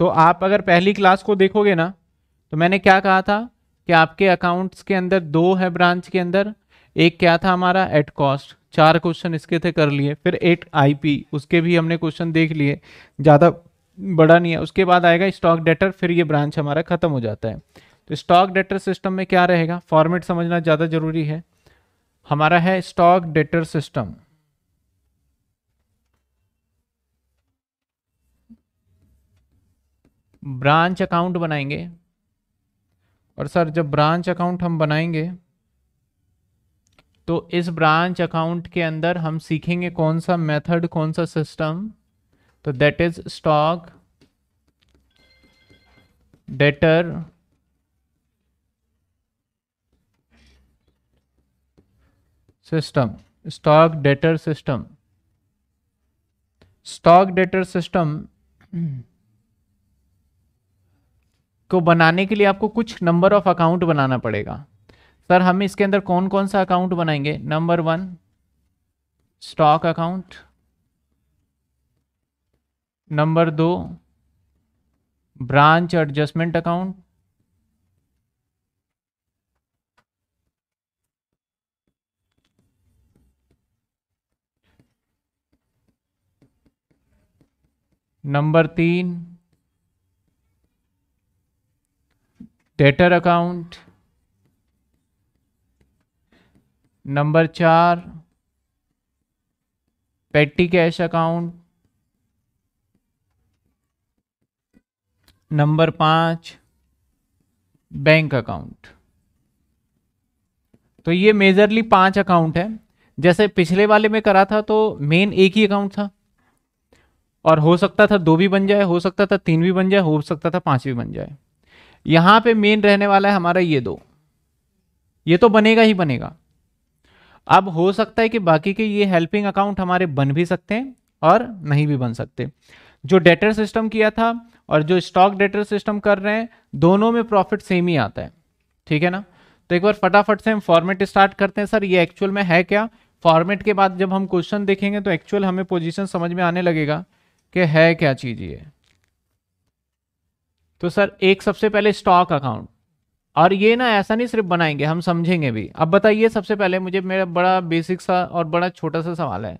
तो आप अगर पहली क्लास को देखोगे ना तो मैंने क्या कहा था कि आपके अकाउंट्स के अंदर दो है ब्रांच के अंदर एक क्या था हमारा एट कॉस्ट चार क्वेश्चन इसके थे कर लिए फिर एट आईपी उसके भी हमने क्वेश्चन देख लिए ज़्यादा बड़ा नहीं है उसके बाद आएगा स्टॉक डेटर फिर ये ब्रांच हमारा ख़त्म हो जाता है तो स्टॉक डेटर सिस्टम में क्या रहेगा फॉर्मेट समझना ज़्यादा ज़रूरी है हमारा है stock debtor system branch account बनाएंगे और सर जब ब्रांच अकाउंट हम बनाएंगे तो इस ब्रांच अकाउंट के अंदर हम सीखेंगे कौन सा मेथड कौन सा सिस्टम तो that is stock debtor system stock debtor system stock debtor system को बनाने के लिए आपको कुछ नंबर ऑफ अकाउंट बनाना पड़ेगा सर हम इसके अंदर कौन कौन सा अकाउंट बनाएंगे number one stock account number दो ब्रांच एडजस्टमेंट अकाउंट नंबर तीन टेटर अकाउंट नंबर चार पेटी कैश अकाउंट नंबर पाँच बैंक अकाउंट तो ये मेजरली पांच अकाउंट है जैसे पिछले वाले में करा था तो मेन एक ही अकाउंट था और हो सकता था दो भी बन जाए हो सकता था तीन भी बन जाए हो सकता था पांच भी बन जाए यहां पे मेन रहने वाला है हमारा ये दो ये तो बनेगा ही बनेगा अब हो सकता है कि बाकी के ये हेल्पिंग अकाउंट हमारे बन भी सकते हैं और नहीं भी बन सकते जो डेटर सिस्टम किया था और जो स्टॉक डेटर सिस्टम कर रहे हैं दोनों में प्रॉफिट सेम ही आता है ठीक है ना तो एक बार फटाफट से हम फॉर्मेट स्टार्ट करते हैं सर ये एक्चुअल में है क्या फॉर्मेट के बाद जब हम क्वेश्चन देखेंगे तो एक्चुअल हमें पोजीशन समझ में आने लगेगा कि है क्या चीज़ ये तो सर एक सबसे पहले स्टॉक अकाउंट और ये ना ऐसा नहीं सिर्फ बनाएंगे हम समझेंगे भी अब बताइए सबसे पहले मुझे मेरा बड़ा बेसिक सा और बड़ा छोटा सा सवाल है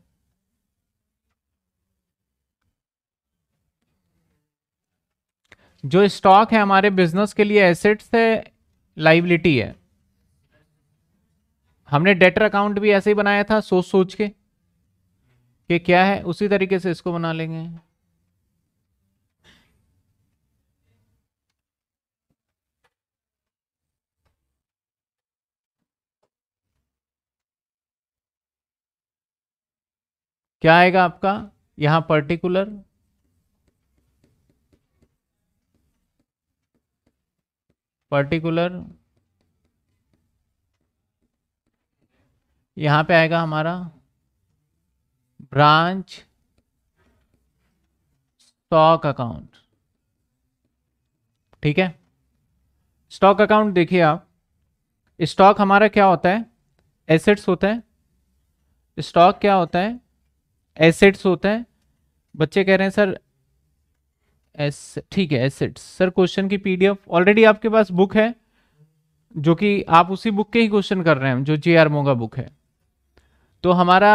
जो स्टॉक है हमारे बिजनेस के लिए एसेट्स है लाइबिलिटी है हमने डेटर अकाउंट भी ऐसे ही बनाया था सोच सोच के कि क्या है उसी तरीके से इसको बना लेंगे क्या आएगा आपका यहां पर्टिकुलर पर्टिकुलर यहां पे आएगा हमारा ब्रांच स्टॉक अकाउंट ठीक है स्टॉक अकाउंट देखिए आप स्टॉक हमारा क्या होता है एसेट्स होता है स्टॉक क्या होता है एसेट्स होता है बच्चे कह रहे हैं सर एस ठीक है एसेट्स सर क्वेश्चन की पीडीएफ ऑलरेडी आपके पास बुक है जो कि आप उसी बुक के ही क्वेश्चन कर रहे हैं जो जे आर मोगा बुक है तो हमारा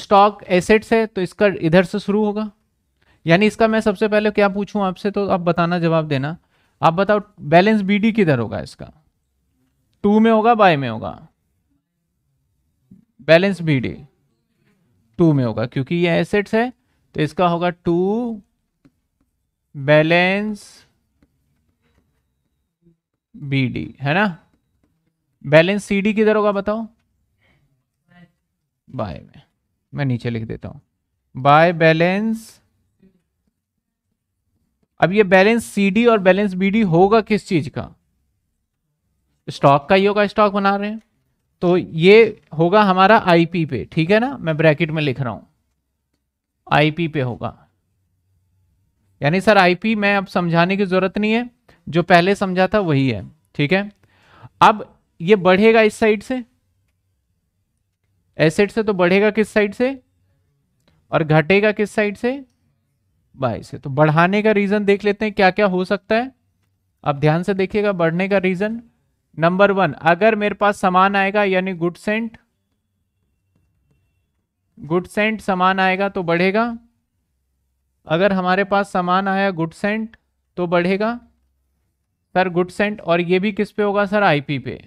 स्टॉक एसेट्स है तो इसका इधर से शुरू होगा यानी इसका मैं सबसे पहले क्या पूछूं आपसे तो आप बताना जवाब देना आप बताओ बैलेंस बीडी किधर होगा इसका टू में होगा बाय में होगा बैलेंस बीडी टू में होगा क्योंकि ये एसेट्स है तो इसका होगा टू बैलेंस बी डी है ना बैलेंस सी डी किधर होगा बताओ बाय में मैं नीचे लिख देता हूं बाय बैलेंस अब ये बैलेंस सी डी और बैलेंस बी डी होगा किस चीज का स्टॉक का ही होगा स्टॉक बना रहे हैं तो ये होगा हमारा आईपी पे ठीक है ना मैं ब्रैकेट में लिख रहा हूं आईपी पे होगा यानी सर आईपी मैं अब समझाने की ज़रूरत नहीं है जो पहले समझा था वही है ठीक है अब ये बढ़ेगा इस साइड से एसेट से तो बढ़ेगा किस साइड से और घटेगा किस साइड से बाई से तो बढ़ाने का रीज़न देख लेते हैं क्या क्या हो सकता है आप ध्यान से देखिएगा बढ़ने का रीज़न नंबर वन अगर मेरे पास सामान आएगा यानी गुड सेंट गुड सेंट समान आएगा तो बढ़ेगा अगर हमारे पास सामान आया गुड सेंट तो बढ़ेगा सर गुड सेंट और ये भी किस पे होगा सर आईपी पे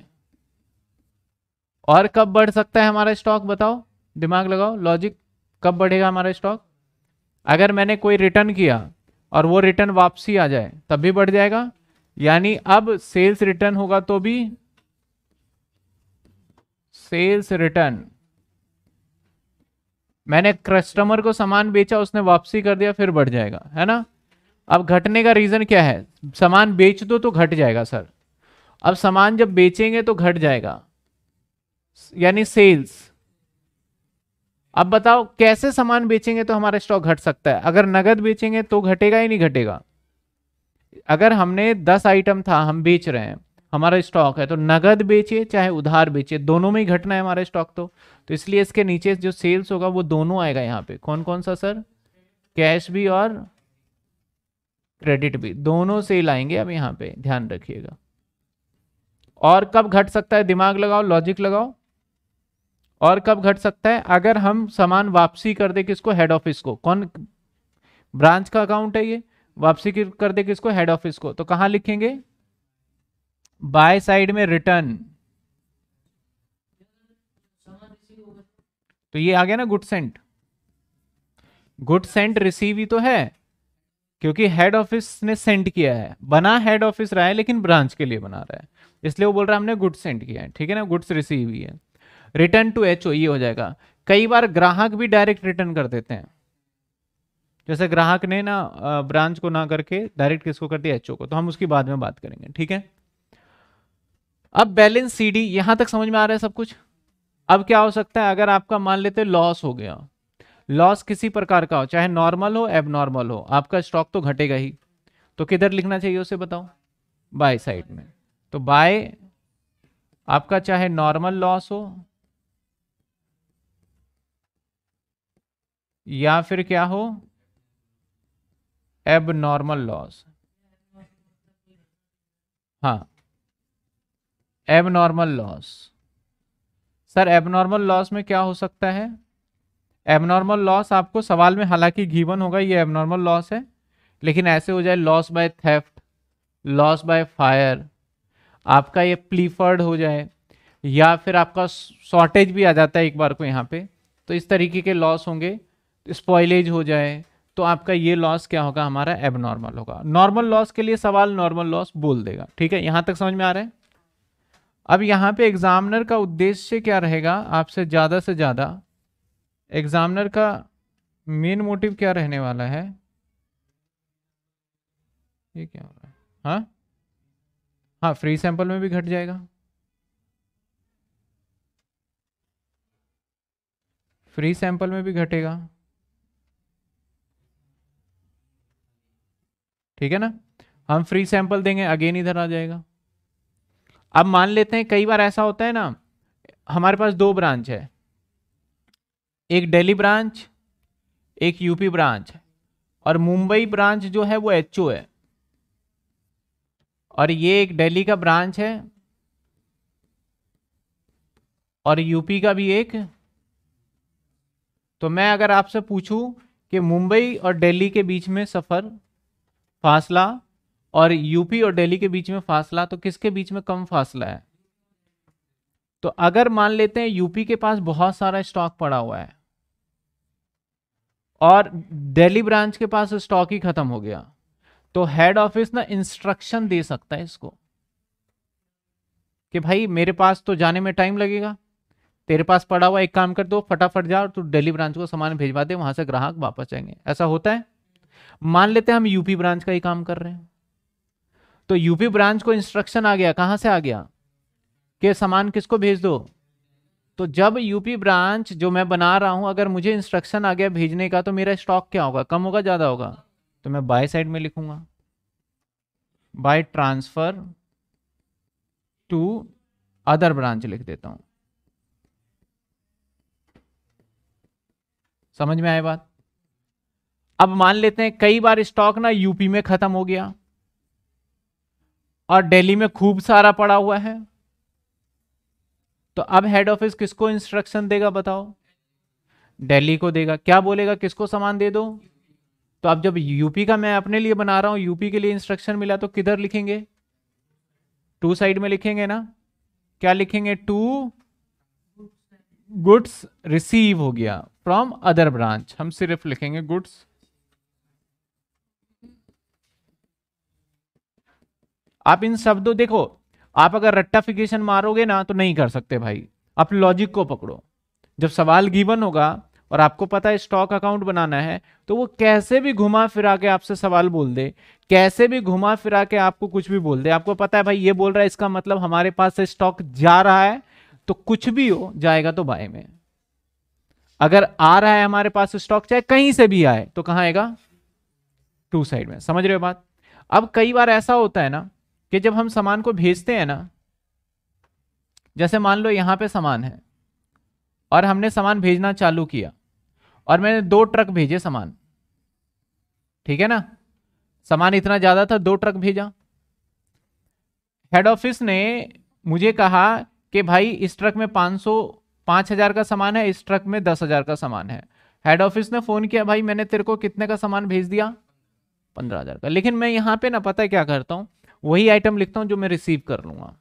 और कब बढ़ सकता है हमारा स्टॉक बताओ दिमाग लगाओ लॉजिक कब बढ़ेगा हमारा स्टॉक अगर मैंने कोई रिटर्न किया और वो रिटर्न वापसी आ जाए तब भी बढ़ जाएगा यानी अब सेल्स रिटर्न होगा तो भी सेल्स रिटर्न मैंने कस्टमर को सामान बेचा उसने वापसी कर दिया फिर बढ़ जाएगा है ना अब घटने का रीज़न क्या है सामान बेच दो तो घट जाएगा सर अब सामान जब बेचेंगे तो घट जाएगा यानी सेल्स अब बताओ कैसे सामान बेचेंगे तो हमारा स्टॉक घट सकता है अगर नगद बेचेंगे तो घटेगा ही नहीं घटेगा अगर हमने दस आइटम था हम बेच रहे हैं हमारा स्टॉक है तो नगद बेचे चाहे उधार बेचे दोनों में ही घटना है हमारा स्टॉक तो तो इसलिए इसके नीचे जो सेल्स होगा वो दोनों आएगा यहाँ पे कौन कौन सा सर कैश भी और क्रेडिट भी दोनों सेल आएंगे अब यहाँ पे ध्यान रखिएगा और कब घट सकता है दिमाग लगाओ लॉजिक लगाओ और कब घट सकता है अगर हम सामान वापसी कर दे किसको हेड ऑफिस को कौन ब्रांच का अकाउंट है ये वापसी कर दे किसको हेड ऑफिस को तो कहां लिखेंगे बाय साइड में रिटर्न तो ये आ गया ना good sent good sent receive ही तो है क्योंकि हेड ऑफिस ने सेंड किया है बना हेड ऑफिस रहा है लेकिन ब्रांच के लिए बना रहा है इसलिए वो बोल रहा है हमने गुड सेंड किया है ठीक है ना गुड्स रिसीव ही है रिटर्न टू एच ये हो जाएगा कई बार ग्राहक भी डायरेक्ट रिटर्न कर देते हैं जैसे ग्राहक ने ना ब्रांच को ना करके डायरेक्ट किसको कर दिया एच को तो हम उसकी बाद में बात करेंगे ठीक है अब बैलेंस सी डी यहां तक समझ में आ रहा है सब कुछ अब क्या हो सकता है अगर आपका मान लेते लॉस हो गया लॉस किसी प्रकार का हो चाहे नॉर्मल हो एब नॉर्मल हो आपका स्टॉक तो घटेगा ही तो किधर लिखना चाहिए उसे बताओ बाय साइड में तो बाय आपका चाहे नॉर्मल लॉस हो या फिर क्या हो एबनॉर्मल लॉस हाँ abnormal loss sir abnormal loss में क्या हो सकता है एबनॉर्मल लॉस आपको सवाल में हालांकि घीवन होगा ये एबनॉर्मल लॉस है लेकिन ऐसे हो जाए loss by theft loss by fire आपका ये प्लीफर्ड हो जाए या फिर आपका शॉर्टेज भी आ जाता है एक बार को यहाँ पे तो इस तरीके के लॉस होंगे स्पॉयलेज हो जाए तो आपका ये लॉस क्या होगा हमारा एबनॉर्मल होगा नॉर्मल लॉस के लिए सवाल नॉर्मल लॉस बोल देगा ठीक है यहाँ तक समझ में आ रहा है अब यहाँ पे एग्जामिनर का उद्देश्य क्या रहेगा आपसे ज़्यादा से ज़्यादा एग्जामिनर का मेन मोटिव क्या रहने वाला है ये क्या हो रहा है हाँ हाँ फ्री सैंपल में भी घट जाएगा फ्री सैंपल में भी घटेगा ठीक है ना हम फ्री सैंपल देंगे अगेन इधर आ जाएगा अब मान लेते हैं कई बार ऐसा होता है ना हमारे पास दो ब्रांच है एक दिल्ली ब्रांच एक यूपी ब्रांच और मुंबई ब्रांच जो है वो एच है और ये एक दिल्ली का ब्रांच है और यूपी का भी एक तो मैं अगर आपसे पूछूं कि मुंबई और दिल्ली के बीच में सफ़र फासला और यूपी और दिल्ली के बीच में फासला तो किसके बीच में कम फासला है तो अगर मान लेते हैं यूपी के पास बहुत सारा स्टॉक पड़ा हुआ है और दिल्ली ब्रांच के पास स्टॉक ही खत्म हो गया तो हेड ऑफिस ना इंस्ट्रक्शन दे सकता है इसको कि भाई मेरे पास तो जाने में टाइम लगेगा तेरे पास पड़ा हुआ एक काम कर दो फटाफट जा और तू दिल्ली ब्रांच को सामान भिजवा दे वहां से ग्राहक वापस जाएंगे ऐसा होता है मान लेते हैं हम यूपी ब्रांच का ही काम कर रहे हैं तो यूपी ब्रांच को इंस्ट्रक्शन आ गया कहां से आ गया कि सामान किसको भेज दो तो जब यूपी ब्रांच जो मैं बना रहा हूं अगर मुझे इंस्ट्रक्शन आ गया भेजने का तो मेरा स्टॉक क्या होगा कम होगा ज़्यादा होगा तो मैं बाय साइड में लिखूंगा by transfer to other branch लिख देता हूं समझ में आए बात अब मान लेते हैं कई बार स्टॉक ना यूपी में खत्म हो गया और दिल्ली में खूब सारा पड़ा हुआ है तो अब हेड ऑफिस किसको इंस्ट्रक्शन देगा बताओ दिल्ली को देगा क्या बोलेगा किसको सामान दे दो तो अब जब यूपी का मैं अपने लिए बना रहा हूं यूपी के लिए इंस्ट्रक्शन मिला तो किधर लिखेंगे टू साइड में लिखेंगे ना क्या लिखेंगे टू गुड्स रिसीव हो गया फ्रॉम अदर ब्रांच हम सिर्फ लिखेंगे गुड्स आप इन शब्दों देखो आप अगर रट्टाफिकेशन मारोगे ना तो नहीं कर सकते भाई आप लॉजिक को पकड़ो जब सवाल गिवन होगा और आपको पता है स्टॉक अकाउंट बनाना है तो वो कैसे भी घुमा फिरा के आपसे सवाल बोल दे कैसे भी घुमा फिरा के आपको कुछ भी बोल दे आपको पता है भाई ये बोल रहा है इसका मतलब हमारे पास से स्टॉक जा रहा है तो कुछ भी हो जाएगा तो बाय में अगर आ रहा है हमारे पास स्टॉक चाहे कहीं से भी आए तो कहां आएगा टू साइड में समझ रहे हो बात अब कई बार ऐसा होता है ना कि जब हम सामान को भेजते हैं ना जैसे मान लो यहाँ पे सामान है और हमने सामान भेजना चालू किया और मैंने दो ट्रक भेजे सामान ठीक है ना सामान इतना ज़्यादा था दो ट्रक भेजा हेड ऑफिस ने मुझे कहा कि भाई इस ट्रक में पाँच सौ पाँच हज़ार का सामान है इस ट्रक में दस हज़ार का सामान है हेड ऑफिस ने फ़ोन किया भाई मैंने तेरे को कितने का सामान भेज दिया पंद्रह हज़ार का लेकिन मैं यहाँ पे ना पता है क्या करता हूँ वही आइटम लिखता हूँ जो मैं रिसीव कर लूँगा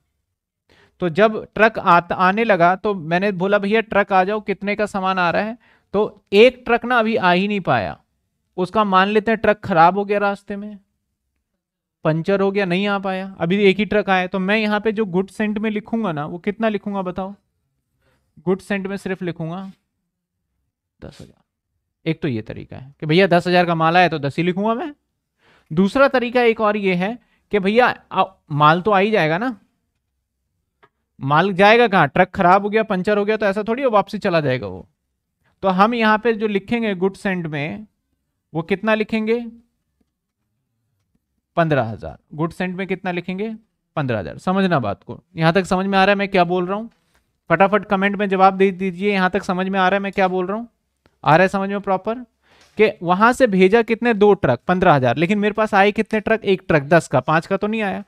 तो जब ट्रक आ, आने लगा तो मैंने बोला भैया ट्रक आ जाओ कितने का सामान आ रहा है तो एक ट्रक ना अभी आ ही नहीं पाया उसका मान लेते हैं ट्रक खराब हो गया रास्ते में पंचर हो गया नहीं आ पाया अभी एक ही ट्रक आया तो मैं यहाँ पे जो गुड सेंट में लिखूंगा ना वो कितना लिखूंगा बताओ गुड सेंट में सिर्फ लिखूंगा दस हजार एक तो ये तरीका है कि भैया दस हजार का माल आया तो दस ही लिखूंगा मैं दूसरा तरीका एक और ये है कि भैया माल तो आ ही जाएगा ना माल जाएगा कहाँ ट्रक खराब हो गया पंचर हो गया तो ऐसा थोड़ी हो वापसी चला जाएगा वो तो हम यहाँ पे जो लिखेंगे गुड सेंड में वो कितना लिखेंगे पंद्रह हजार गुड सेंड में कितना लिखेंगे पंद्रह हजार समझना बात को यहाँ तक समझ में आ रहा है मैं क्या बोल रहा हूँ फटाफट कमेंट में जवाब दे दीजिए यहाँ तक समझ में आ रहा है मैं क्या बोल रहा हूँ आ रहा है समझ में प्रॉपर कि वहां से भेजा कितने दो ट्रक पंद्रह हजार लेकिन मेरे पास आए कितने ट्रक एक ट्रक दस का पांच का तो नहीं आया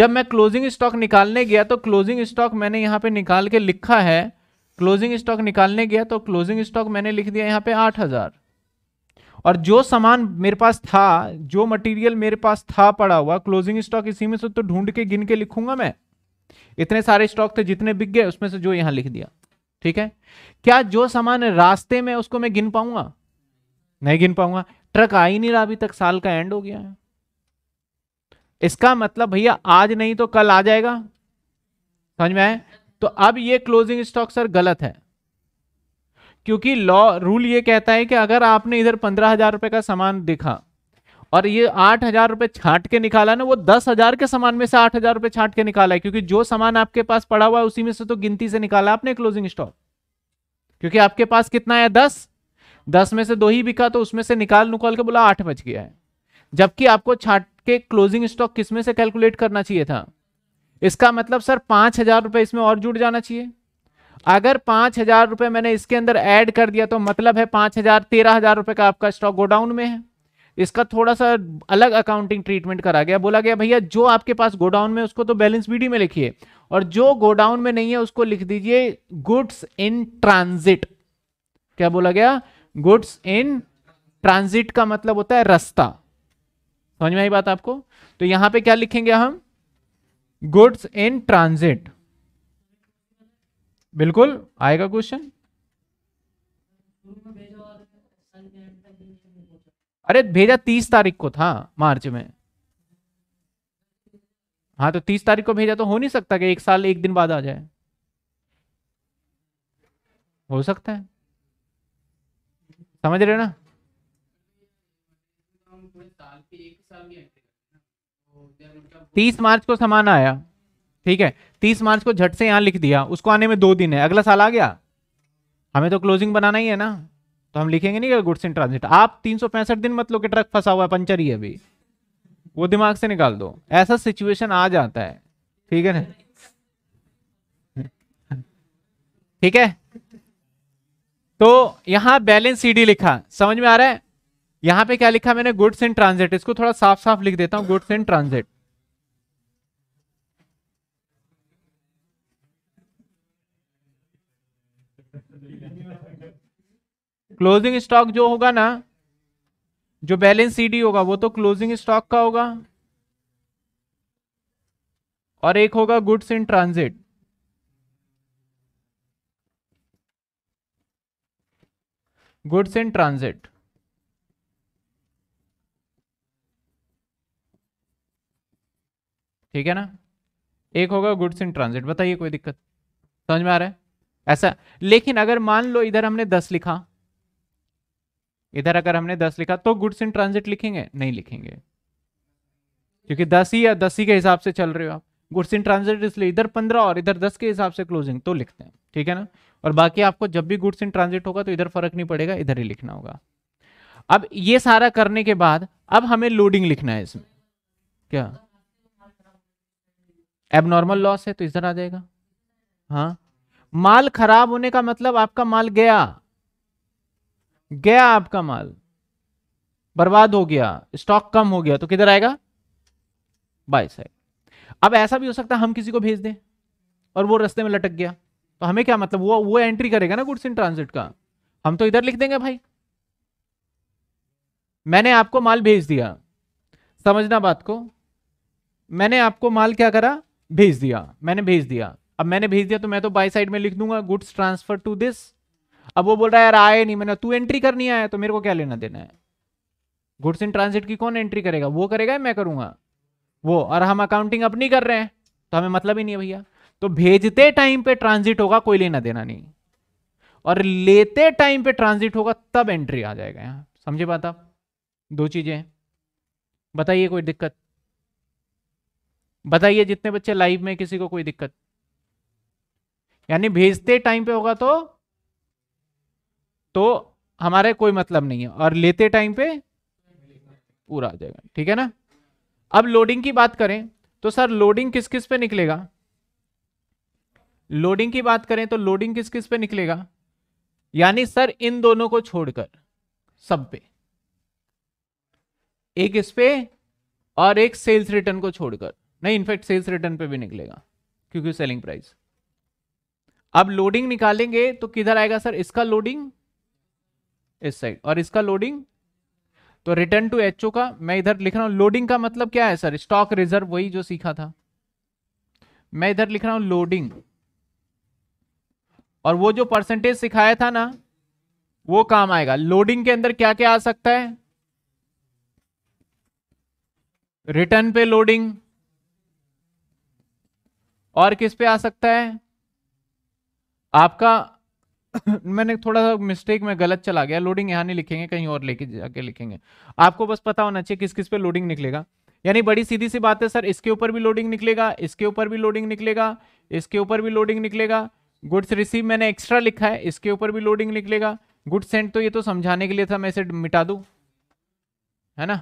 जब मैं क्लोजिंग स्टॉक निकालने गया तो क्लोजिंग स्टॉक मैंने यहाँ पे निकाल के लिखा है क्लोजिंग स्टॉक निकालने गया तो क्लोजिंग स्टॉक मैंने लिख दिया यहाँ पे आठ हजार और जो सामान मेरे पास था जो मटीरियल मेरे पास था पड़ा हुआ क्लोजिंग स्टॉक इसी में से तो ढूंढ के गिन के लिखूंगा मैं इतने सारे स्टॉक थे जितने बिक गए उसमें से जो यहां लिख दिया ठीक है क्या जो सामान रास्ते में उसको मैं गिन पाऊंगा नहीं गिन पाऊंगा ट्रक आ ही नहीं रहा अभी तक साल का एंड हो गया है इसका मतलब भैया आज नहीं तो कल आ जाएगा समझ में आए तो अब ये क्लोजिंग स्टॉक सर गलत है क्योंकि लॉ रूल ये कहता है कि अगर आपने इधर पंद्रह हजार रुपए का सामान देखा और ये आठ हजार रुपए छाट के निकाला ना वो दस हजार के सामान में से आठ हजार रुपए छाट के निकाला है क्योंकि जो सामान आपके पास पड़ा हुआ है उसी में से तो गिनती से निकाला आपने क्लोजिंग स्टॉक क्योंकि आपके पास कितना है दस दस में से दो ही बिका तो उसमें से निकाल निकाल के बोला आठ बच गया है जबकि आपको छाट के क्लोजिंग स्टॉक किसमें से कैलकुलेट करना चाहिए था इसका मतलब सर पांच हजार रुपए इसमें और जुड़ जाना चाहिए अगर पांच हजार रुपए मैंने इसके अंदर ऐड कर दिया तो मतलब है पांच हजार तेरह हजार रुपए का आपका स्टॉक गोडाउन में है इसका थोड़ा सा अलग अकाउंटिंग ट्रीटमेंट करा गया बोला गया भैया जो आपके पास गोडाउन में उसको तो बैलेंस बीडी में लिखिए और जो गोडाउन में नहीं है उसको लिख दीजिए गुड्स इन ट्रांजिट क्या बोला गया गुड्स इन ट्रांजिट का मतलब होता है रास्ता समझ में आई बात आपको तो यहां पे क्या लिखेंगे हम गुड्स इन ट्रांजिट बिल्कुल आएगा क्वेश्चन अरे भेजा तीस तारीख को था मार्च में हाँ तो तीस तारीख को भेजा तो हो नहीं सकता कि एक साल एक दिन बाद आ जाए हो सकता है समझ रहे हो ना तीस मार्च को सामान आया ठीक है तीस मार्च को झट से यहां लिख दिया उसको आने में दो दिन है अगला साल आ गया हमें तो क्लोजिंग बनाना ही है ना तो हम लिखेंगे नहीं गुड्स इन ट्रांजिट आप तीन दिन पैंसठ दिन कि ट्रक फंसा हुआ है पंचर ही अभी वो दिमाग से निकाल दो ऐसा सिचुएशन आ जाता है ठीक है ना ठीक है तो यहां बैलेंस सीडी लिखा समझ में आ रहा है यहां पे क्या लिखा मैंने गुड्स इन ट्रांजिट इसको थोड़ा साफ साफ लिख देता हूं goods in transit closing stock जो होगा ना जो बैलेंस सीडी होगा वो तो क्लोजिंग स्टॉक का होगा और एक होगा goods in transit goods in transit ठीक है ना एक होगा गुड्स इन ट्रांजिट बताइए कोई दिक्कत समझ में आ रहा है ऐसा लेकिन अगर मान लो इधर हमने दस लिखा इधर अगर हमने दस लिखा तो गुड्स इन ट्रांजिट लिखेंगे नहीं लिखेंगे क्योंकि दस ही या दस ही के हिसाब से चल रहे हो आप गुड्स इन ट्रांजिट इसलिए इधर पंद्रह और इधर दस के हिसाब से क्लोजिंग तो लिखते हैं ठीक है ना और बाकी आपको जब भी गुड्स इन ट्रांजिट होगा तो इधर फर्क नहीं पड़ेगा इधर ही लिखना होगा अब ये सारा करने के बाद अब हमें लोडिंग लिखना है इसमें क्या एबनॉर्मल लॉस है तो इधर आ जाएगा हाँ माल खराब होने का मतलब आपका माल गया गया आपका माल बर्बाद हो गया स्टॉक कम हो गया तो किधर आएगा बाईस साइड अब ऐसा भी हो सकता है हम किसी को भेज दें और वो रस्ते में लटक गया तो हमें क्या मतलब वो वो एंट्री करेगा ना गुड्स इन ट्रांसिट का हम तो इधर लिख देंगे भाई मैंने आपको माल भेज दिया समझना बात को मैंने आपको माल क्या करा भेज दिया मैंने भेज दिया अब मैंने भेज दिया तो मैं तो बाई साइड में लिख दूंगा गुड्स ट्रांसफर टू दिस अब वो बोल रहा है यार आए नहीं मैंने तू एंट्री करनी आया तो मेरे को क्या लेना देना है गुड्स इन ट्रांसिट की कौन एंट्री करेगा वो करेगा मैं करूंगा वो और हम अकाउंटिंग अपनी कर रहे हैं तो हमें मतलब ही नहीं है भैया तो भेजते टाइम पे ट्रांजिट होगा कोई लेना देना नहीं और लेते टाइम पे ट्रांजिट होगा तब एंट्री आ जाएगा यहां समझे बात आप दो चीजें बताइए कोई दिक्कत बताइए जितने बच्चे लाइव में किसी को कोई दिक्कत यानी भेजते टाइम पे होगा तो तो हमारे कोई मतलब नहीं है और लेते टाइम पे पूरा आ जाएगा ठीक है ना अब लोडिंग की बात करें तो सर लोडिंग किस किस पे निकलेगा लोडिंग की बात करें तो लोडिंग किस किस पे निकलेगा यानी सर इन दोनों को छोड़कर सब पे एक इस पे और एक सेल्स रिटर्न को छोड़कर नहीं इनफैक्ट सेल्स रिटर्न पे भी निकलेगा क्योंकि सेलिंग प्राइस अब लोडिंग निकालेंगे तो किधर आएगा सर इसका लोडिंग इस साइड और इसका लोडिंग तो रिटर्न टू एच का मैं इधर लिख रहा हूं लोडिंग का मतलब क्या है सर स्टॉक रिजर्व वही जो सीखा था मैं इधर लिख रहा हूं लोडिंग और वो जो परसेंटेज सिखाया था ना वो काम आएगा लोडिंग के अंदर क्या क्या आ सकता है रिटर्न पे लोडिंग और किस पे आ सकता है आपका मैंने थोड़ा सा मिस्टेक में गलत चला गया लोडिंग यहाँ नहीं लिखेंगे कहीं और लेके जाके लिखेंगे आपको बस पता होना चाहिए किस किस पे लोडिंग निकलेगा यानी बड़ी सीधी सी बात है सर इसके ऊपर भी लोडिंग निकलेगा इसके ऊपर भी लोडिंग निकलेगा इसके ऊपर भी लोडिंग निकलेगा गुड्स रिसीव मैंने एक्स्ट्रा लिखा है इसके ऊपर भी लोडिंग निकलेगा गुड सेंड तो ये तो समझाने के लिए था मैं इसे मिटा दू है ना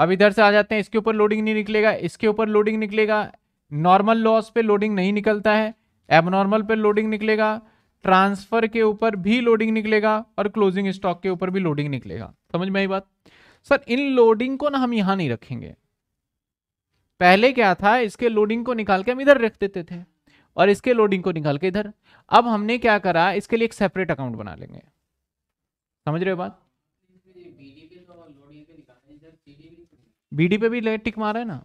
अब इधर से आ जाते हैं इसके ऊपर लोडिंग नहीं निकलेगा इसके ऊपर लोडिंग निकलेगा नॉर्मल लॉस पे लोडिंग नहीं निकलता है एबनॉर्मल पे लोडिंग निकलेगा ट्रांसफर के ऊपर भी लोडिंग निकलेगा और क्लोजिंग स्टॉक के ऊपर भी लोडिंग निकलेगा समझ में आई बात सर इन लोडिंग को ना हम यहां नहीं रखेंगे पहले क्या था इसके लोडिंग को निकाल के हम इधर रख देते थे और इसके लोडिंग को निकाल के इधर अब हमने क्या करा इसके लिए एक सेपरेट अकाउंट बना लेंगे समझ रहे हो बात बीडी पे भी टिक मारा है ना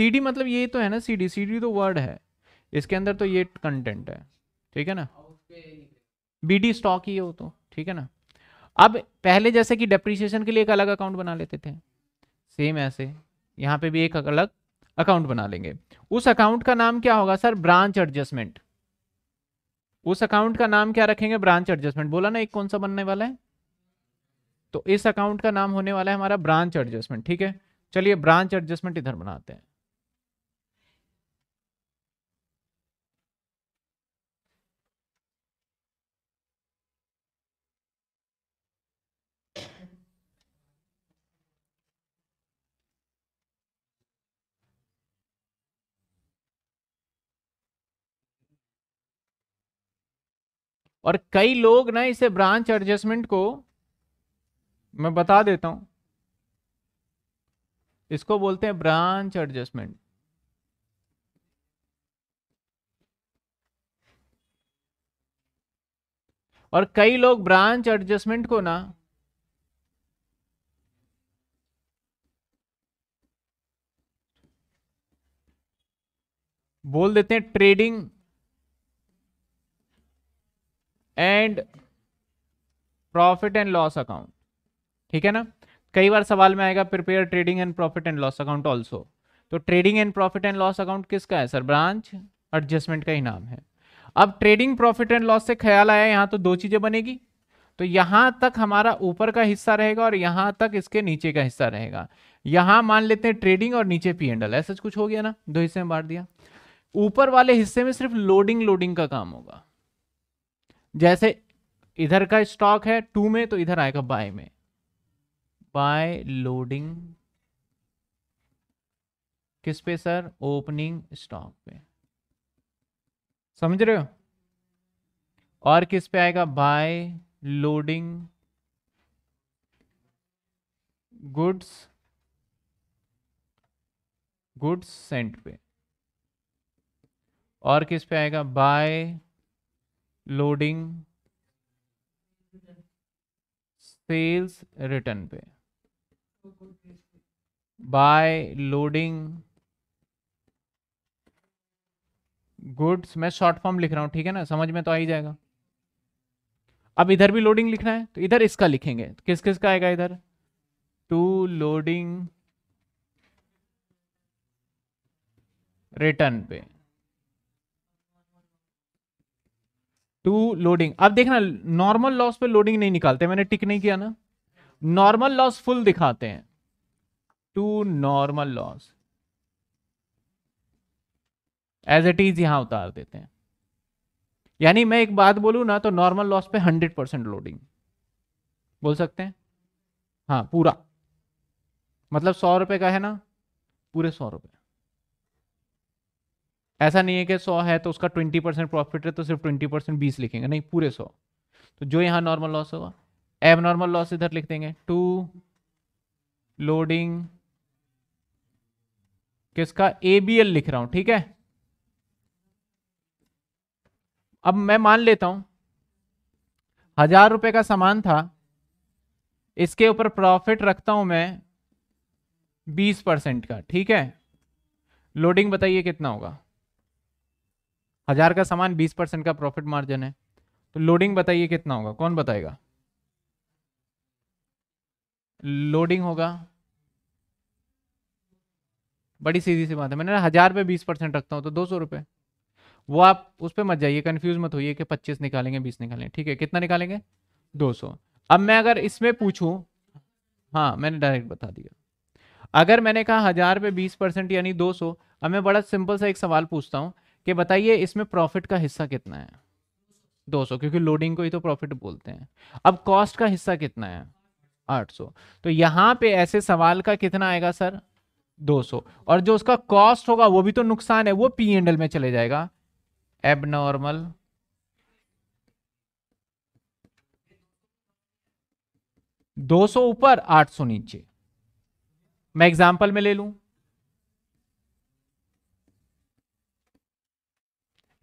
सीडी मतलब ये तो है ना सीडी सीडी तो वर्ड है इसके अंदर तो ये कंटेंट है ठीक है ना बीडी स्टॉक ही हो तो ठीक है ना अब पहले जैसे कि डेप्रिसिएशन के लिए एक अलग अकाउंट बना लेते थे सेम ऐसे यहाँ पे भी एक अलग अकाउंट बना लेंगे उस अकाउंट का नाम क्या होगा सर ब्रांच एडजस्टमेंट उस अकाउंट का नाम क्या रखेंगे ब्रांच एडजस्टमेंट बोला ना एक कौन सा बनने वाला है तो इस अकाउंट का नाम होने वाला है हमारा ब्रांच एडजस्टमेंट ठीक है चलिए ब्रांच एडजस्टमेंट इधर बनाते हैं और कई लोग ना इसे ब्रांच एडजस्टमेंट को मैं बता देता हूं इसको बोलते हैं ब्रांच एडजस्टमेंट और कई लोग ब्रांच एडजस्टमेंट को ना बोल देते हैं trading and profit and loss account ठीक है ना कई बार सवाल में आएगा prepare trading and profit and loss account also तो trading and profit and loss account किसका है सर ब्रांच एडजस्टमेंट का ही नाम है अब ट्रेडिंग प्रॉफिट एंड लॉस से ख्याल आया यहाँ तो दो चीज़ें बनेगी तो यहां तक हमारा ऊपर का हिस्सा रहेगा और यहाँ तक इसके नीचे का हिस्सा रहेगा यहां मान लेते हैं ट्रेडिंग और नीचे पी एंडल ऐसा कुछ हो गया ना दो हिस्से में बांट दिया ऊपर वाले हिस्से में सिर्फ लोडिंग लोडिंग का काम होगा जैसे इधर का स्टॉक है टू में तो इधर आएगा बाय में बाय लोडिंग किस पे सर ओपनिंग स्टॉक पे समझ रहे हो और किस पे आएगा by loading goods goods sent पे और किस पे आएगा बाय लोडिंग सेल्स रिटर्न पे बाय लोडिंग गुड्स मैं शॉर्ट फॉर्म लिख रहा हूं ठीक है ना समझ में तो आ ही जाएगा अब इधर भी लोडिंग लिखना है तो इधर इसका लिखेंगे किस किस का आएगा इधर टू लोडिंग रिटर्न पे टू लोडिंग अब देखना नॉर्मल लॉस पे लोडिंग नहीं निकालते मैंने टिक नहीं किया ना नॉर्मल लॉस फुल दिखाते हैं to normal loss as it is यहां उतार देते हैं यानी मैं एक बात बोलू ना तो नॉर्मल लॉस पे हंड्रेड परसेंट लोडिंग बोल सकते हैं हाँ पूरा मतलब सौ रुपए का है ना पूरे सौ रुपए ऐसा नहीं है कि सौ है तो उसका ट्वेंटी परसेंट प्रॉफिट है तो सिर्फ ट्वेंटी परसेंट बीस लिखेंगे नहीं पूरे सौ तो जो यहाँ नॉर्मल लॉस होगा एब नॉर्मल लॉस इधर लिख देंगे टू लोडिंग किसका एल लिख रहा हूं ठीक है अब मैं मान लेता हूं हजार रुपए का सामान था इसके ऊपर प्रॉफिट रखता हूं मैं बीस परसेंट का ठीक है लोडिंग बताइए कितना होगा हजार का सामान बीस परसेंट का प्रॉफिट मार्जिन है तो लोडिंग बताइए कितना होगा कौन बताएगा लोडिंग होगा बड़ी सीधी सी बात है मैंने हजार पे बीस परसेंट रखता हूँ तो दो सौ रुपये वो आप उस पर मत जाइए कंफ्यूज मत होइए कि पच्चीस निकालेंगे बीस निकालेंगे ठीक है कितना निकालेंगे दो सौ अब मैं अगर इसमें पूछूँ हाँ मैंने डायरेक्ट बता दिया अगर मैंने कहा हजार पे बीस परसेंट यानी दो सौ अब मैं बड़ा सिंपल सा एक सवाल पूछता हूँ कि बताइए इसमें प्रॉफिट का हिस्सा कितना है 200 क्योंकि लोडिंग को ही तो प्रॉफिट बोलते हैं अब कॉस्ट का हिस्सा कितना है 800 तो यहां पे ऐसे सवाल का कितना आएगा सर 200 और जो उसका कॉस्ट होगा वो भी तो नुकसान है वो पी एंडल में चले जाएगा एबनॉर्मल दो सौ ऊपर आठ सौ नीचे मैं एग्जाम्पल में ले लूं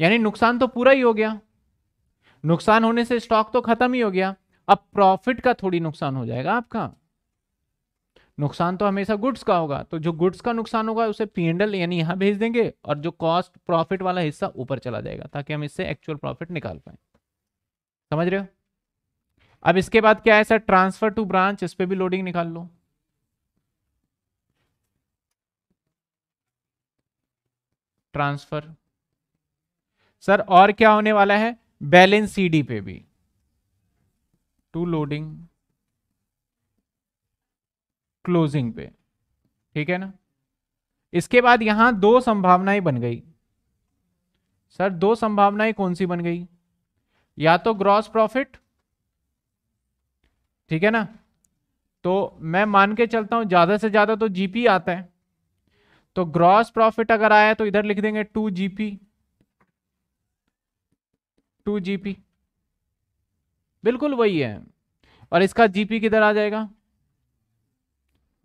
यानी नुकसान तो पूरा ही हो गया नुकसान होने से स्टॉक तो खत्म ही हो गया अब प्रॉफिट का थोड़ी नुकसान हो जाएगा आपका नुकसान तो हमेशा गुड्स का होगा तो जो गुड्स का नुकसान होगा उसे एंडल यानी यहां भेज देंगे और जो कॉस्ट प्रॉफिट वाला हिस्सा ऊपर चला जाएगा ताकि हम इससे एक्चुअल प्रॉफिट निकाल पाए समझ रहे हो अब इसके बाद क्या है सर ट्रांसफर टू ब्रांच इस पर भी लोडिंग निकाल लो ट्रांसफर सर और क्या होने वाला है बैलेंस सीडी पे भी टू लोडिंग क्लोजिंग पे ठीक है ना इसके बाद यहां दो संभावनाएं बन गई सर दो संभावनाएं कौन सी बन गई या तो ग्रॉस प्रॉफिट ठीक है ना तो मैं मान के चलता हूं ज्यादा से ज्यादा तो जीपी आता है तो ग्रॉस प्रॉफिट अगर आया तो इधर लिख देंगे टू जीपी टू जीपी बिल्कुल वही है और इसका जीपी किधर आ जाएगा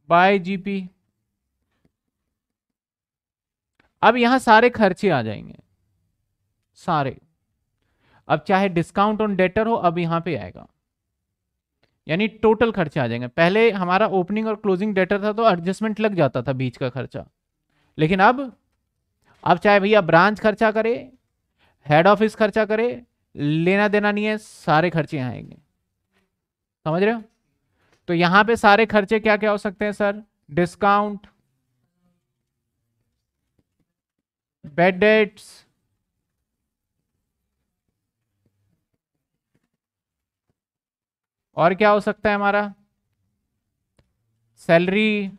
बाय जीपी अब यहां सारे खर्चे आ जाएंगे सारे अब चाहे डिस्काउंट ऑन डेटर हो अब यहां पे आएगा यानी टोटल खर्चे आ जाएंगे पहले हमारा ओपनिंग और क्लोजिंग डेटर था तो एडजस्टमेंट लग जाता था बीच का खर्चा लेकिन अब अब चाहे भैया ब्रांच खर्चा करे हेड ऑफिस खर्चा करे लेना देना नहीं है सारे खर्चे यहां आएंगे समझ रहे हो तो यहां पे सारे खर्चे क्या क्या हो सकते हैं सर डिस्काउंट बेड डेट्स और क्या हो सकता है हमारा salary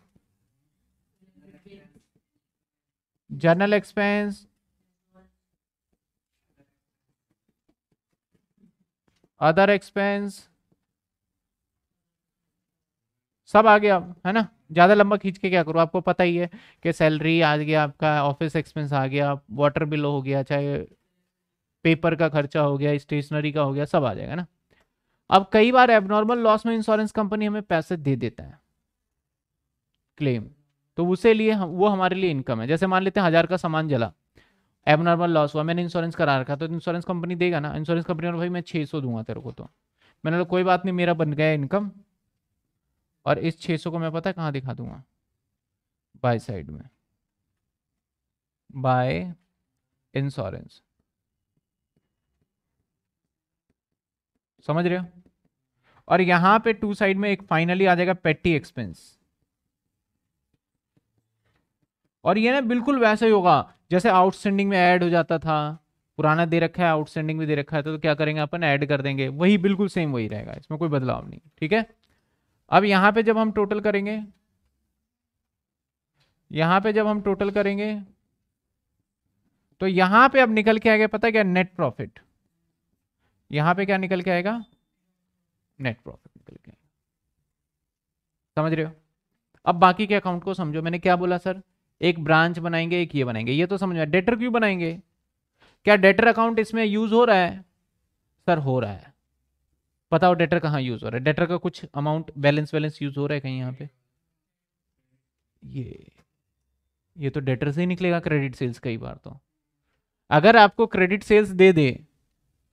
journal expense other expense सब आ गया है ना ज़्यादा लंबा खींच के क्या करो आपको पता ही है कि सैलरी आ गया आपका ऑफिस एक्सपेंस आ गया वाटर बिल हो गया चाहे पेपर का खर्चा हो गया स्टेशनरी का हो गया सब आ जाएगा ना अब कई बार एबनॉर्मल लॉस में इंश्योरेंस कंपनी हमें पैसे दे देता है क्लेम तो उसे लिए हम, वो हमारे लिए इनकम है जैसे मान लेते हैं हज़ार का सामान जला एबनॉर्मल लॉस हुआ मैंने इंश्योरेंस करा रखा तो इंश्योरेंस कंपनी देगा ना इंश्योरेंस कंपनी और भाई मैं छः सौ दूंगा तेरे को तो मैंने बोला कोई बात नहीं मेरा बन गया इनकम और इस छः सौ को मैं पता है कहाँ दिखा दूंगा बाय साइड में बाय इंश्योरेंस समझ रहे हो और यहाँ पे टू साइड में एक फाइनली आ जाएगा पेट्टी एक्सपेंस और ये ना बिल्कुल वैसा ही होगा जैसे आउटस्टैंडिंग में ऐड हो जाता था पुराना दे रखा है आउटस्टैंडिंग में दे रखा है तो, तो क्या करेंगे अपन ऐड कर देंगे वही बिल्कुल सेम वही रहेगा इसमें कोई बदलाव नहीं ठीक है अब यहाँ पे जब हम टोटल करेंगे यहाँ पे जब हम टोटल करेंगे तो यहाँ पे अब निकल के आएगा पता है क्या नेट प्रॉफिट यहाँ पे क्या निकल के आएगा नेट प्रॉफिट निकल के आएगा समझ रहे हो अब बाकी के अकाउंट को समझो मैंने क्या बोला सर एक ब्रांच बनाएंगे एक ये बनाएंगे ये तो समझ में डेटर क्यों बनाएंगे क्या डेटर अकाउंट इसमें यूज हो रहा है सर हो रहा है पता हो डेटर कहाँ यूज हो रहा है डेटर का कुछ अमाउंट बैलेंस वैलेंस यूज हो रहा है कहीं यहाँ पे ये ये तो डेटर से ही निकलेगा क्रेडिट सेल्स कई बार तो अगर आपको क्रेडिट सेल्स दे दे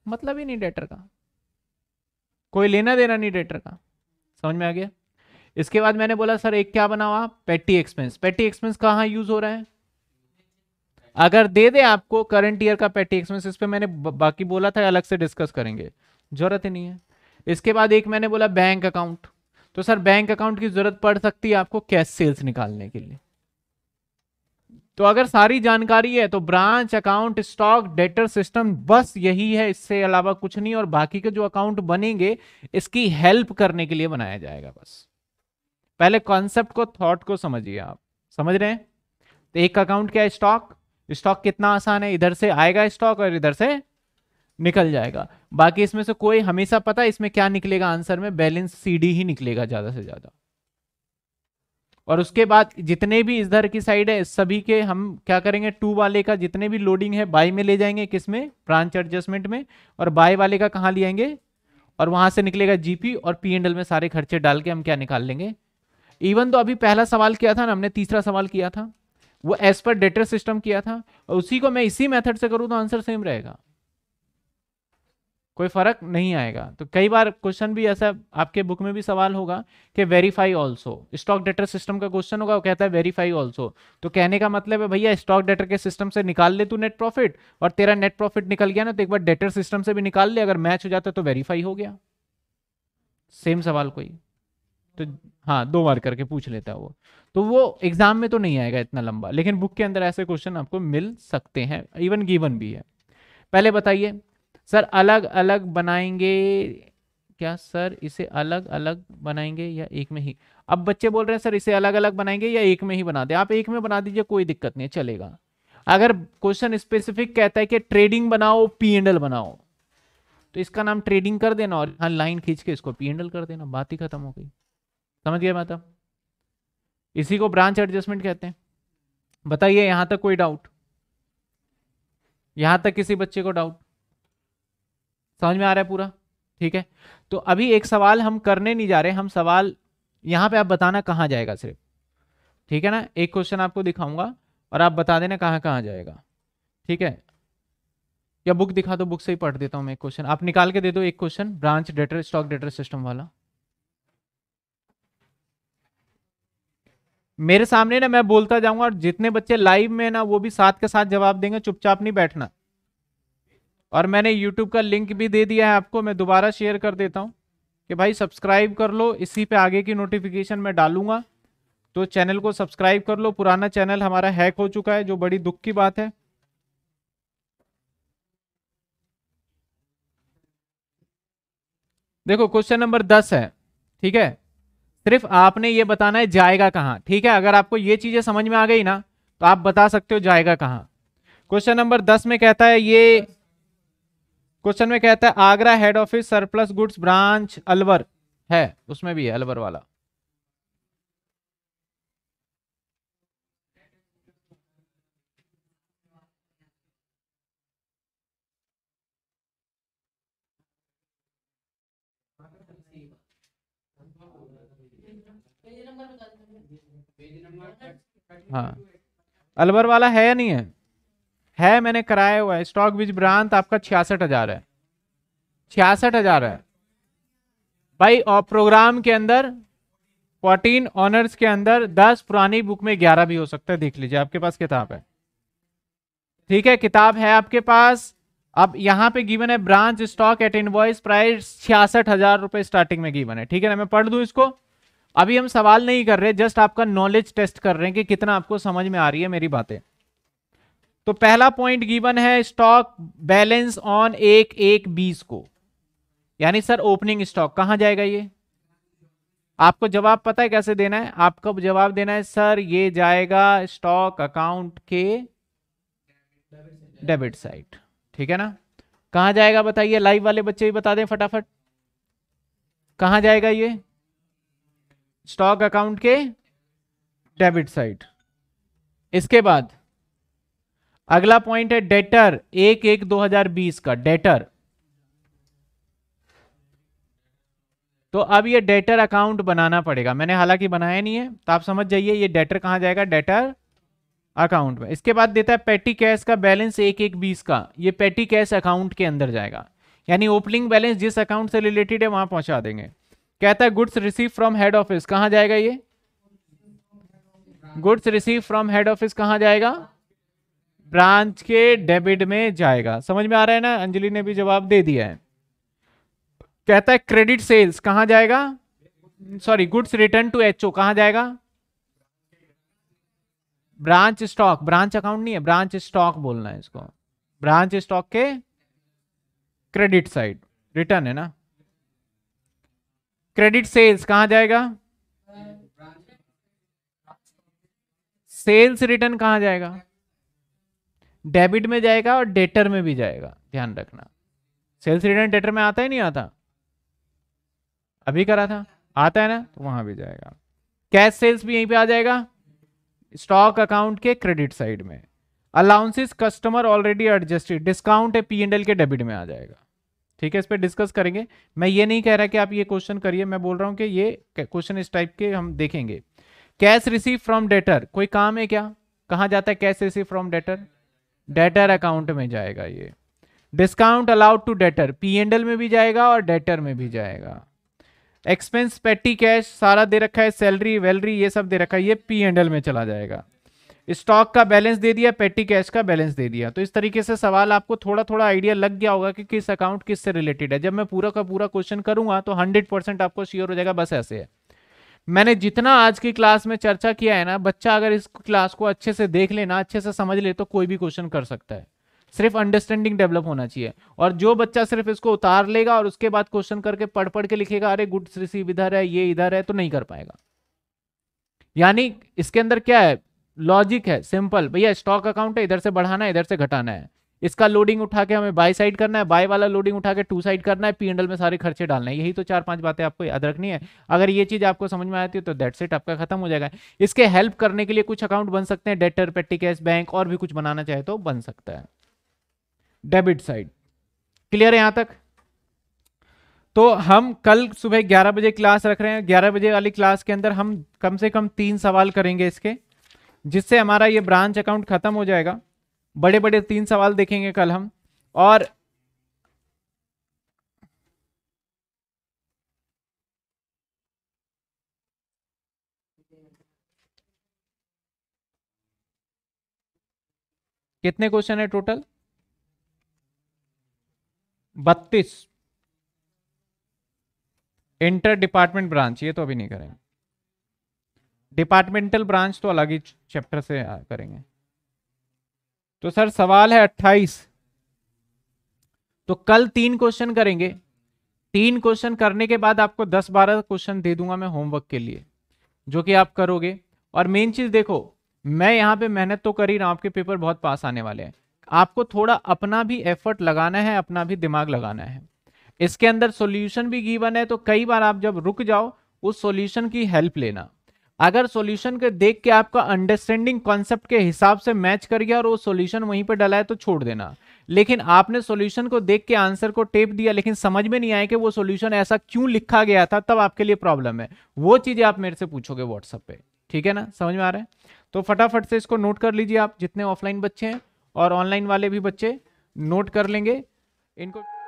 मतलब ही नहीं डेटर का कोई लेना देना नहीं डेटर का समझ में आ गया इसके बाद मैंने बोला सर एक क्या बना हुआ पेटी एक्सपेंस पेटी एक्सपेंस कहाँ यूज हो रहा है अगर दे दे आपको करंट ईयर का पेटी एक्सपेंस इस पर मैंने बाकी बोला था अलग से डिस्कस करेंगे जरूरत ही नहीं है इसके बाद एक मैंने बोला बैंक अकाउंट तो सर बैंक अकाउंट की जरूरत पड़ सकती है आपको कैश सेल्स निकालने के लिए तो अगर सारी जानकारी है तो branch account stock debtor system बस यही है इससे अलावा कुछ नहीं और बाकी के जो अकाउंट बनेंगे इसकी हेल्प करने के लिए बनाया जाएगा बस पहले कॉन्सेप्ट को थॉट को समझिए आप समझ रहे हैं तो एक अकाउंट क्या है स्टॉक स्टॉक कितना आसान है इधर से आएगा स्टॉक और इधर से निकल जाएगा बाकी इसमें से कोई हमेशा पता है इसमें क्या निकलेगा आंसर में बैलेंस सीडी ही निकलेगा ज्यादा से ज्यादा और उसके बाद जितने भी इधर की साइड है सभी के हम क्या करेंगे टू वाले का जितने भी लोडिंग है बाई में ले जाएंगे किस में ब्रांच एडजस्टमेंट में और बाई वाले का कहाँ ले आएंगे और वहां से निकलेगा जीपी और पी में सारे खर्चे डाल के हम क्या निकाल लेंगे इवन तो अभी पहला सवाल किया था ना हमने तीसरा सवाल किया था वो एज पर डेटर सिस्टम किया था और उसी को मैं इसी मेथड से करूं तो आंसर सेम रहेगा कोई फर्क नहीं आएगा तो कई बार क्वेश्चन भी ऐसा आपके बुक में भी सवाल होगा कि verify also stock debtor system का क्वेश्चन होगा वो कहता है वेरीफाई ऑल्सो तो कहने का मतलब है भैया स्टॉक डेटर के सिस्टम से निकाल ले तू नेट प्रॉफिट और तेरा नेट प्रॉफिट निकल गया ना तो एक बार डेटर सिस्टम से भी निकाल ले अगर मैच हो जाता तो वेरीफाई हो गया सेम सवाल कोई तो हाँ दो बार करके पूछ लेता है वो तो वो एग्जाम में तो नहीं आएगा इतना लंबा लेकिन बुक के अंदर ऐसे क्वेश्चन आपको मिल सकते हैं इवन गिवन भी है पहले बताइए सर अलग अलग बनाएंगे क्या सर इसे अलग अलग बनाएंगे या एक में ही अब बच्चे बोल रहे हैं सर इसे अलग अलग बनाएंगे या एक में ही बना दे आप एक में बना दीजिए कोई दिक्कत नहीं चलेगा अगर क्वेश्चन स्पेसिफिक कहता है कि ट्रेडिंग बनाओ पी एंडल बनाओ तो इसका नाम ट्रेडिंग कर देना और यहाँ लाइन खींच के इसको पी एंडल कर देना बात ही खत्म हो गई समझ गया मैं तो? इसी को ब्रांच एडजस्टमेंट कहते हैं बताइए यहां तक कोई डाउट यहां तक किसी बच्चे को डाउट समझ में आ रहा है पूरा ठीक है तो अभी एक सवाल हम करने नहीं जा रहे हम सवाल यहां पे आप बताना कहाँ जाएगा सिर्फ ठीक है ना एक क्वेश्चन आपको दिखाऊंगा और आप बता देना कहाँ कहाँ जाएगा ठीक है या बुक दिखा दो बुक से ही पढ़ देता हूँ मैं एक क्वेश्चन आप निकाल के दे दो एक question branch debtor stock debtor system वाला मेरे सामने ना मैं बोलता जाऊंगा और जितने बच्चे लाइव में ना वो भी साथ के साथ जवाब देंगे चुपचाप नहीं बैठना और मैंने यूट्यूब का लिंक भी दे दिया है आपको मैं दोबारा शेयर कर देता हूँ कि भाई सब्सक्राइब कर लो इसी पे आगे की नोटिफिकेशन मैं डालूंगा तो चैनल को सब्सक्राइब कर लो पुराना चैनल हमारा हैक हो चुका है जो बड़ी दुख की बात है देखो क्वेश्चन नंबर दस है ठीक है सिर्फ आपने ये बताना है जाएगा कहाँ ठीक है अगर आपको ये चीजें समझ में आ गई ना तो आप बता सकते हो जाएगा कहाँ क्वेश्चन नंबर दस में कहता है ये क्वेश्चन में कहता है Agra head office surplus goods branch Alwar है उसमें भी है अलवर वाला हाँ अलवर वाला है या नहीं है है मैंने कराया हुआ है स्टॉक विच ब्रांत आपका छियासठ हजार है छियासठ हजार है भाई और प्रोग्राम के अंदर फोर्टीन ऑनर्स के अंदर दस पुरानी बुक में ग्यारह भी हो सकता है देख लीजिए आपके पास किताब है ठीक है किताब है आपके पास अब यहाँ पे गिवन है branch stock at invoice price छियासठ हजार रुपए स्टार्टिंग में गिवन है ठीक है ना मैं पढ़ दू इसको अभी हम सवाल नहीं कर रहे जस्ट आपका नॉलेज टेस्ट कर रहे हैं कि कितना आपको समझ में आ रही है मेरी बातें तो पहला पॉइंट गिवन है स्टॉक बैलेंस ऑन एक एक बीस को यानी सर ओपनिंग स्टॉक कहां जाएगा ये आपको जवाब पता है कैसे देना है आपको जवाब देना है सर ये जाएगा स्टॉक अकाउंट के डेबिट साइड ठीक है ना कहा जाएगा बताइए लाइव वाले बच्चे भी बता दें फटाफट कहा जाएगा ये स्टॉक अकाउंट के डेबिट साइड इसके बाद अगला पॉइंट है डेटर एक एक 2020 का डेटर तो अब ये डेटर अकाउंट बनाना पड़ेगा मैंने हालांकि बनाया नहीं है तो आप समझ जाइए ये डेटर कहां जाएगा डेटर अकाउंट में इसके बाद देता है पेटी कैश का बैलेंस एक एक बीस का ये पेटी कैश अकाउंट के अंदर जाएगा यानी ओपनिंग बैलेंस जिस अकाउंट से रिलेटेड है वहां पहुंचा देंगे कहता है goods receive from head office कहा जाएगा ये goods receive from head office कहा जाएगा ब्रांच के डेबिट में जाएगा समझ में आ रहा है ना अंजलि ने भी जवाब दे दिया है कहता है क्रेडिट सेल्स कहा जाएगा sorry goods return to H O कहा जाएगा ब्रांच स्टॉक ब्रांच अकाउंट नहीं है ब्रांच स्टॉक बोलना है इसको ब्रांच स्टॉक के क्रेडिट साइड रिटर्न है ना क्रेडिट सेल्स कहां जाएगा सेल्स रिटर्न कहाँ जाएगा डेबिट में जाएगा और डेटर में भी जाएगा ध्यान रखना सेल्स रिटर्न डेटर में आता ही नहीं आता अभी करा था आता है ना तो वहां भी जाएगा कैश सेल्स भी यहीं पे आ जाएगा स्टॉक अकाउंट के क्रेडिट साइड में allowances customer already adjusted discount है पी एंड एल के डेबिट में आ जाएगा ठीक है इस पर डिस्कस करेंगे मैं ये नहीं कह रहा कि आप ये क्वेश्चन करिए मैं बोल रहा हूँ कि ये क्वेश्चन इस टाइप के हम देखेंगे कैश रिसीव फ्रॉम डेटर कोई काम है क्या कहाँ जाता है cash receive from debtor debtor account में जाएगा ये discount allowed to debtor P and L में भी जाएगा और डेटर में भी जाएगा एक्सपेंस पेटी कैश सारा दे रखा है सैलरी वैलरी ये सब दे रखा है ये पी एंडल में चला जाएगा स्टॉक का बैलेंस दे दिया पेटी कैश का बैलेंस दे दिया तो इस तरीके से सवाल आपको थोड़ा थोड़ा आइडिया लग गया होगा कि किस अकाउंट किससे रिलेटेड है जब मैं पूरा का पूरा क्वेश्चन करूंगा तो हंड्रेड परसेंट आपको श्योर हो जाएगा बस ऐसे है मैंने जितना आज की क्लास में चर्चा किया है ना बच्चा अगर इस क्लास को अच्छे से देख लेना अच्छे से समझ ले तो कोई भी क्वेश्चन कर सकता है सिर्फ अंडरस्टैंडिंग डेवलप होना चाहिए और जो बच्चा सिर्फ इसको उतार लेगा और उसके बाद क्वेश्चन करके पढ़ पढ़ के लिखेगा अरे गुड्स रिसीव इधर है ये इधर है तो नहीं कर पाएगा यानी इसके अंदर क्या है लॉजिक है सिंपल भैया स्टॉक अकाउंट है इधर से बढ़ाना है इधर से घटाना है इसका लोडिंग उठा के हमें बाई साइड करना है बाई वाला लोडिंग उठा के टू साइड करना है पी एंडल में सारे खर्चे डालना है यही तो चार पांच बातें आपको याद रखनी है अगर ये चीज आपको समझ में आती है तो डेट सेट आपका खत्म हो जाएगा इसके हेल्प करने के लिए कुछ अकाउंट बन सकते हैं डेटर पेटी कैश बैंक और भी कुछ बनाना चाहे तो बन सकता है डेबिट साइड क्लियर है यहां तक तो हम कल सुबह ग्यारह बजे क्लास रख रहे हैं ग्यारह बजे वाली क्लास के अंदर हम कम से कम तीन सवाल करेंगे इसके जिससे हमारा ये ब्रांच अकाउंट ख़त्म हो जाएगा बड़े बड़े तीन सवाल देखेंगे कल हम और कितने क्वेश्चन है टोटल बत्तीस इंटर डिपार्टमेंट ब्रांच ये तो अभी नहीं करेंगे डिपार्टमेंटल ब्रांच तो अलग ही चैप्टर से करेंगे तो सर सवाल है अट्ठाईस तो कल तीन क्वेश्चन करेंगे तीन क्वेश्चन करने के बाद आपको दस बारह क्वेश्चन दे दूंगा मैं होमवर्क के लिए जो कि आप करोगे और मेन चीज देखो मैं यहाँ पे मेहनत तो कर ही रहा हूं आपके पेपर बहुत पास आने वाले हैं आपको थोड़ा अपना भी एफर्ट लगाना है अपना भी दिमाग लगाना है इसके अंदर सोल्यूशन भी गीवन है तो कई बार आप जब रुक जाओ उस सोल्यूशन की हेल्प लेना अगर सॉल्यूशन के देख के आपका अंडरस्टैंडिंग कॉन्सेप्ट के हिसाब से मैच कर गया और वो सॉल्यूशन वहीं पर डला है तो छोड़ देना लेकिन आपने सॉल्यूशन को देख के आंसर को टेप दिया लेकिन समझ में नहीं आया कि वो सॉल्यूशन ऐसा क्यों लिखा गया था तब आपके लिए प्रॉब्लम है वो चीज़ें आप मेरे से पूछोगे व्हाट्सएप पे ठीक है ना समझ में आ रहा है तो फटाफट से इसको नोट कर लीजिए आप जितने ऑफलाइन बच्चे हैं और ऑनलाइन वाले भी बच्चे नोट कर लेंगे इनको